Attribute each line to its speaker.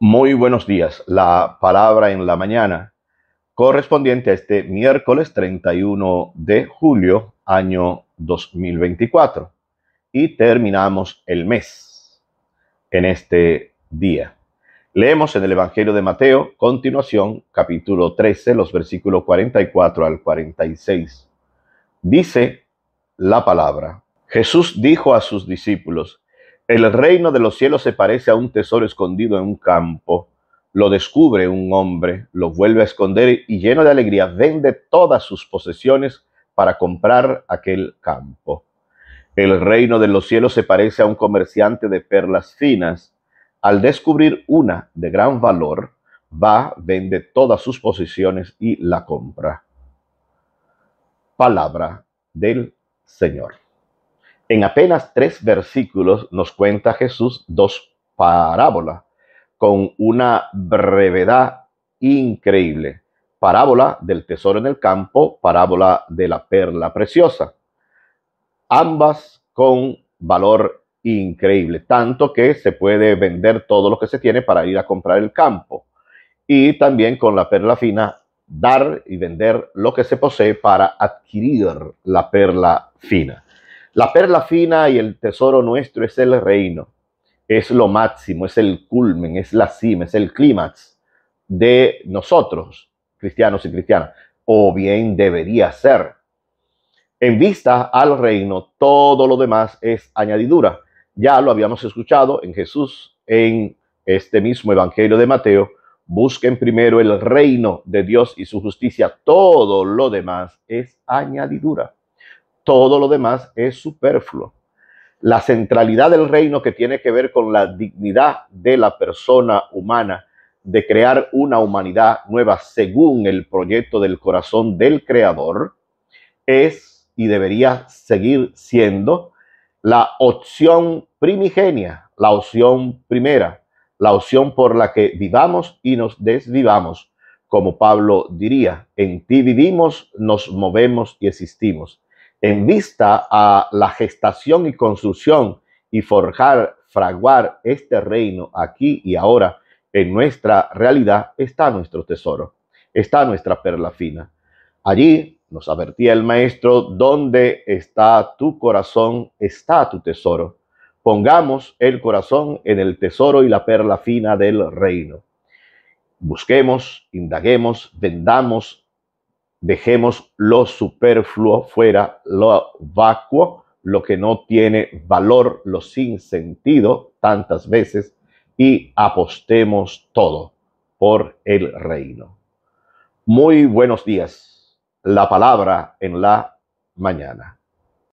Speaker 1: Muy buenos días, la palabra en la mañana, correspondiente a este miércoles 31 de julio, año 2024. Y terminamos el mes en este día. Leemos en el Evangelio de Mateo, continuación, capítulo 13, los versículos 44 al 46. Dice la palabra, Jesús dijo a sus discípulos, el reino de los cielos se parece a un tesoro escondido en un campo. Lo descubre un hombre, lo vuelve a esconder y lleno de alegría vende todas sus posesiones para comprar aquel campo. El reino de los cielos se parece a un comerciante de perlas finas. Al descubrir una de gran valor, va, vende todas sus posesiones y la compra. Palabra del Señor. En apenas tres versículos nos cuenta Jesús dos parábolas con una brevedad increíble. Parábola del tesoro en el campo, parábola de la perla preciosa. Ambas con valor increíble, tanto que se puede vender todo lo que se tiene para ir a comprar el campo. Y también con la perla fina, dar y vender lo que se posee para adquirir la perla fina. La perla fina y el tesoro nuestro es el reino, es lo máximo, es el culmen, es la cima, es el clímax de nosotros, cristianos y cristianas, o bien debería ser. En vista al reino, todo lo demás es añadidura. Ya lo habíamos escuchado en Jesús, en este mismo Evangelio de Mateo, busquen primero el reino de Dios y su justicia, todo lo demás es añadidura todo lo demás es superfluo. La centralidad del reino que tiene que ver con la dignidad de la persona humana, de crear una humanidad nueva según el proyecto del corazón del Creador, es y debería seguir siendo la opción primigenia, la opción primera, la opción por la que vivamos y nos desvivamos, como Pablo diría, en ti vivimos, nos movemos y existimos en vista a la gestación y construcción y forjar, fraguar este reino aquí y ahora en nuestra realidad está nuestro tesoro, está nuestra perla fina. Allí nos advertía el maestro, ¿dónde está tu corazón, está tu tesoro. Pongamos el corazón en el tesoro y la perla fina del reino. Busquemos, indaguemos, vendamos, Dejemos lo superfluo fuera, lo vacuo, lo que no tiene valor, lo sin sentido tantas veces y apostemos todo por el reino. Muy buenos días. La palabra en la mañana.